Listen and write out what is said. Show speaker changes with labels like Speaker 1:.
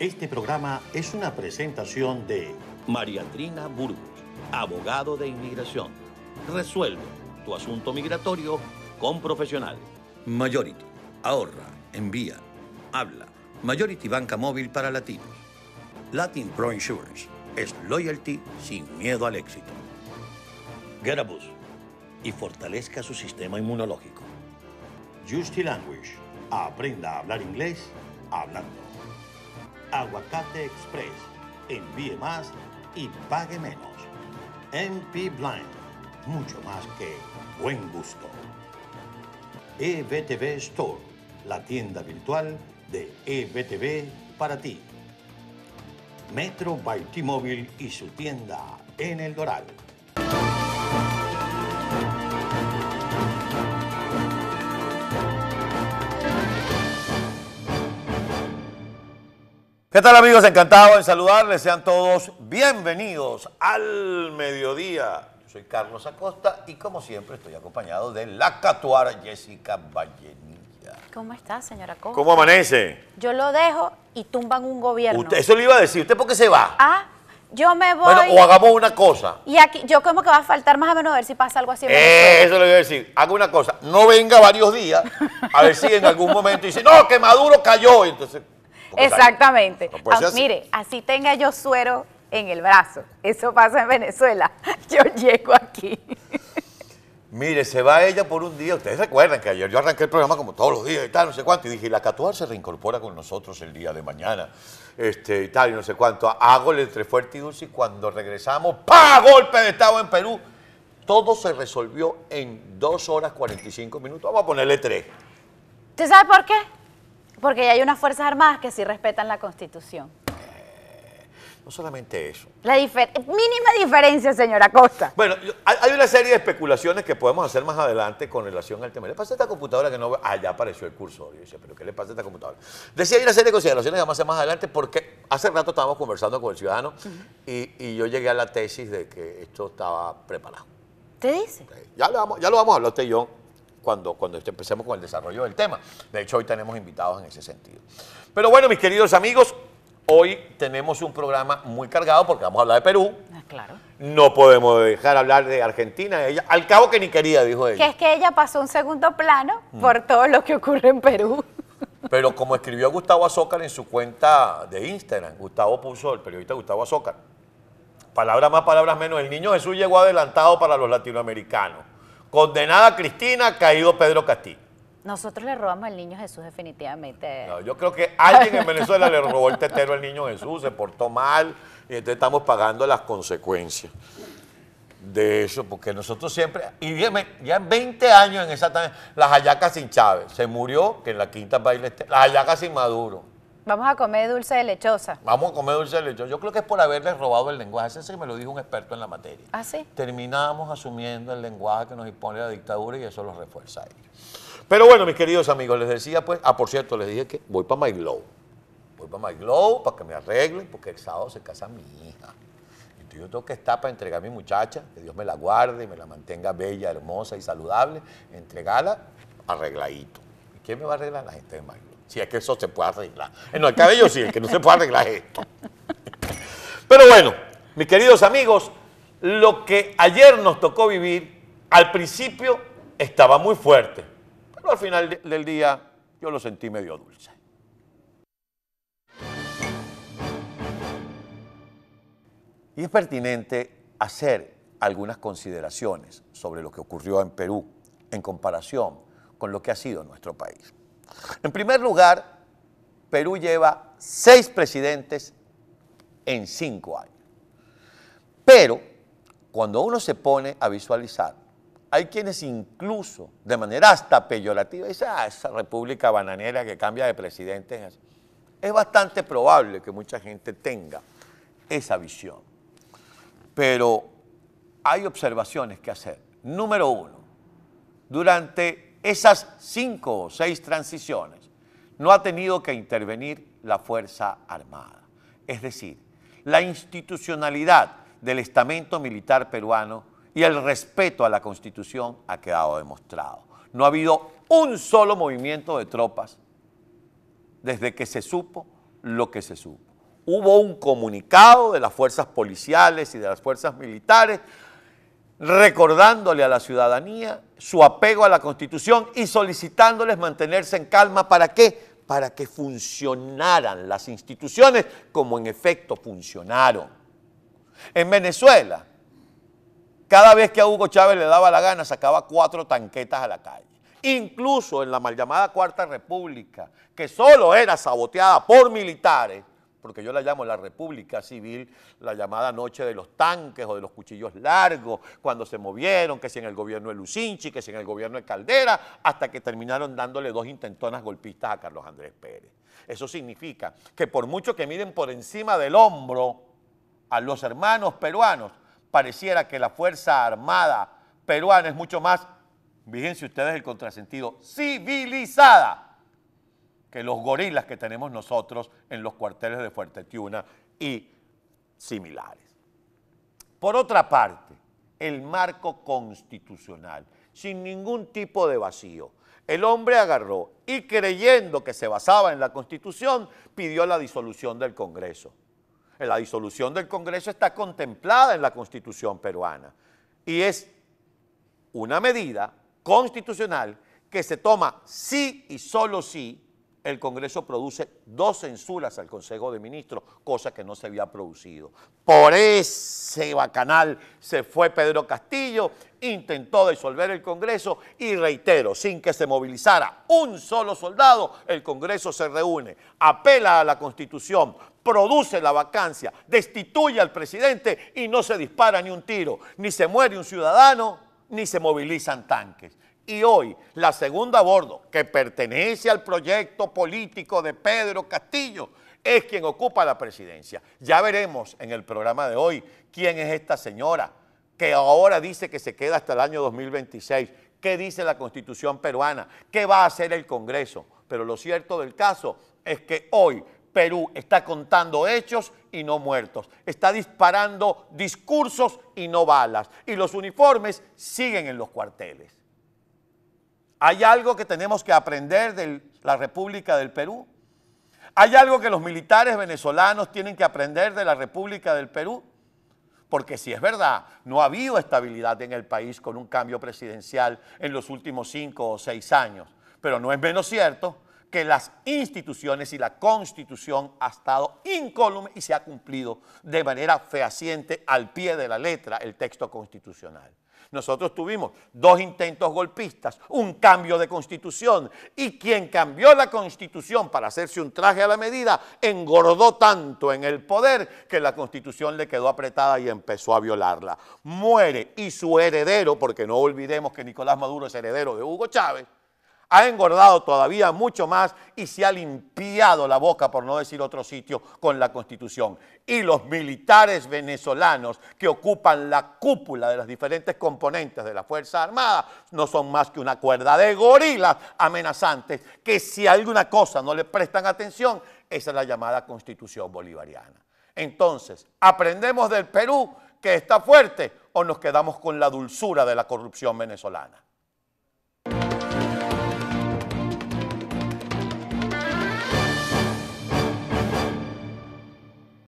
Speaker 1: Este programa es una presentación de María Trina Burgos, abogado de inmigración. Resuelve tu asunto migratorio con profesional. Majority. Ahorra, envía, habla. Majority Banca Móvil para Latinos. Latin Pro Insurance. Es loyalty sin miedo al éxito. Garabus. Y fortalezca su sistema inmunológico. Justy Language. Aprenda a hablar inglés hablando. Aguacate Express. Envíe más y pague menos. MP Blind. Mucho más que buen gusto. EBTV Store. La tienda virtual de EBTV para ti. Metro by T-Mobile y su tienda en El Doral. ¿Qué tal amigos? Encantado de saludarles. Sean todos bienvenidos al mediodía. Yo soy Carlos Acosta y como siempre estoy acompañado de la catuara Jessica Vallenilla. ¿Cómo está, señora Acosta? ¿Cómo amanece? Yo lo dejo y tumban un gobierno. eso le iba a decir. ¿Usted por qué se va? Ah, yo me voy. Bueno, o hagamos una cosa. Y aquí, yo como que va a faltar más o menos a ver si pasa algo así. Eh, eso le iba a decir. Haga una cosa. No venga varios días a ver si en algún momento dice, no, que Maduro cayó. Entonces Exactamente. Ah, mire, así tenga yo suero en el brazo. Eso pasa en Venezuela. Yo llego aquí. Mire, se va ella por un día. Ustedes recuerdan que ayer yo arranqué el programa como todos los días y tal, no sé cuánto. Y dije, la Catuar se reincorpora con nosotros el día de mañana. Este, y tal, y no sé cuánto. Hago el entre fuerte y dulce y cuando regresamos, ¡pa! Golpe de Estado en Perú. Todo se resolvió en 2 horas 45 minutos. Vamos a ponerle tres ¿Usted sabe por qué? Porque ya hay unas Fuerzas Armadas que sí respetan la Constitución. Eh, no solamente eso. La mínima diferencia, señora Costa. Bueno, hay una serie de especulaciones que podemos hacer más adelante con relación al tema. ¿Le pasa esta computadora que no Ah, ya apareció el cursor. Yo decía, pero ¿qué le pasa a esta computadora? Decía, hay una serie de consideraciones que vamos a hacer más adelante porque hace rato estábamos conversando con el ciudadano y, yo llegué a la tesis de que esto estaba preparado. ¿Te dice? Ya lo vamos, ya lo vamos a hablar usted yo cuando, este, empecemos con el desarrollo del tema. De hecho, hoy tenemos invitados en ese sentido. Pero bueno, mis queridos amigos, hoy tenemos un programa muy cargado porque vamos a hablar de Perú. Ah, claro. No podemos dejar hablar de Argentina. al cabo que ni quería, dijo ella. Que es que ella pasó un segundo plano por mm. todo lo que ocurre en Perú. Pero como escribió Gustavo Azócar en su cuenta de Instagram, Gustavo puso, el periodista Gustavo Azócar, palabras más, palabras menos, el niño Jesús llegó adelantado para los latinoamericanos. Condenada Cristina, caído Pedro Castillo. Nosotros le robamos al niño Jesús definitivamente. yo creo que alguien en Venezuela le robó el tetero al niño Jesús, se portó mal y entonces estamos pagando las consecuencias de eso, porque nosotros siempre, y ya en 20 años en esa, las hallacas sin Chávez, se murió, que en la quinta baile este, las hallacas sin Maduro, Vamos a comer dulce de lechosa. Vamos a comer dulce de lechosa. Yo creo que es por haberle robado el lenguaje. Ese que me lo dijo un experto en la materia. ¿Ah, sí? Terminamos asumiendo el lenguaje que nos impone la dictadura y eso lo refuerza a ellos. Pero bueno, mis queridos amigos, les decía pues, ah, por cierto, les dije que voy para Glow. Voy para Glow para que me arreglen porque el sábado se casa mi hija. Entonces Yo tengo que estar para entregar a mi muchacha, que Dios me la guarde y me la mantenga bella, hermosa y saludable, entregarla arregladito. ¿Y quién me va a arreglar? La gente de My? Si es que eso se puede arreglar. En el cabello sí, el que no se puede arreglar esto. Pero bueno, mis queridos amigos, lo que ayer nos tocó vivir, al principio estaba muy fuerte, pero al final del día yo lo sentí medio dulce. Y es pertinente hacer algunas consideraciones sobre lo que ocurrió en Perú en comparación con lo que ha sido nuestro país. En primer lugar, Perú lleva seis presidentes en cinco años. Pero cuando uno se pone a visualizar, hay quienes incluso de manera hasta peyorativa dicen, ah, esa república bananera que cambia de presidente. Es bastante probable que mucha gente tenga esa visión. Pero hay observaciones que hacer. Número uno, durante esas cinco o seis transiciones, no ha tenido que intervenir la Fuerza Armada. Es decir, la institucionalidad del estamento militar peruano y el respeto a la Constitución ha quedado demostrado. No ha habido un solo movimiento de tropas desde que se supo lo que se supo. Hubo un comunicado de las fuerzas policiales y de las fuerzas militares recordándole a la ciudadanía su apego a la Constitución y solicitándoles mantenerse en calma. ¿Para qué? Para que funcionaran las instituciones como en efecto funcionaron. En Venezuela, cada vez que a Hugo Chávez le daba la gana, sacaba cuatro tanquetas a la calle. Incluso en la mal llamada Cuarta República, que solo era saboteada por militares, porque yo la llamo la República Civil, la llamada noche de los tanques o de los cuchillos largos, cuando se movieron, que si en el gobierno de Lucinchi, que si en el gobierno de Caldera, hasta que terminaron dándole dos intentonas golpistas a Carlos Andrés Pérez. Eso significa que por mucho que miren por encima del hombro a los hermanos peruanos, pareciera que la Fuerza Armada peruana es mucho más, fíjense ustedes el contrasentido, civilizada que los gorilas que tenemos nosotros en los cuarteles de Fuerte Tiuna y similares. Por otra parte, el marco constitucional, sin ningún tipo de vacío. El hombre agarró y creyendo que se basaba en la Constitución, pidió la disolución del Congreso. La disolución del Congreso está contemplada en la Constitución peruana y es una medida constitucional que se toma sí y solo sí el Congreso produce dos censuras al Consejo de Ministros, cosa que no se había producido. Por ese bacanal se fue Pedro Castillo, intentó disolver el Congreso y reitero, sin que se movilizara un solo soldado, el Congreso se reúne, apela a la Constitución, produce la vacancia, destituye al presidente y no se dispara ni un tiro, ni se muere un ciudadano, ni se movilizan tanques. Y hoy, la segunda a bordo, que pertenece al proyecto político de Pedro Castillo, es quien ocupa la presidencia. Ya veremos en el programa de hoy quién es esta señora que ahora dice que se queda hasta el año 2026, qué dice la constitución peruana, qué va a hacer el Congreso. Pero lo cierto del caso es que hoy Perú está contando hechos y no muertos, está disparando discursos y no balas, y los uniformes siguen en los cuarteles. ¿Hay algo que tenemos que aprender de la República del Perú? ¿Hay algo que los militares venezolanos tienen que aprender de la República del Perú? Porque si es verdad, no ha habido estabilidad en el país con un cambio presidencial en los últimos cinco o seis años. Pero no es menos cierto que las instituciones y la constitución ha estado incólume y se ha cumplido de manera fehaciente al pie de la letra el texto constitucional. Nosotros tuvimos dos intentos golpistas, un cambio de constitución y quien cambió la constitución para hacerse un traje a la medida engordó tanto en el poder que la constitución le quedó apretada y empezó a violarla. Muere y su heredero, porque no olvidemos que Nicolás Maduro es heredero de Hugo Chávez, ha engordado todavía mucho más y se ha limpiado la boca, por no decir otro sitio, con la constitución. Y los militares venezolanos que ocupan la cúpula de las diferentes componentes de la Fuerza Armada no son más que una cuerda de gorilas amenazantes que si alguna cosa no le prestan atención, esa es la llamada constitución bolivariana. Entonces, ¿aprendemos del Perú que está fuerte o nos quedamos con la dulzura de la corrupción venezolana?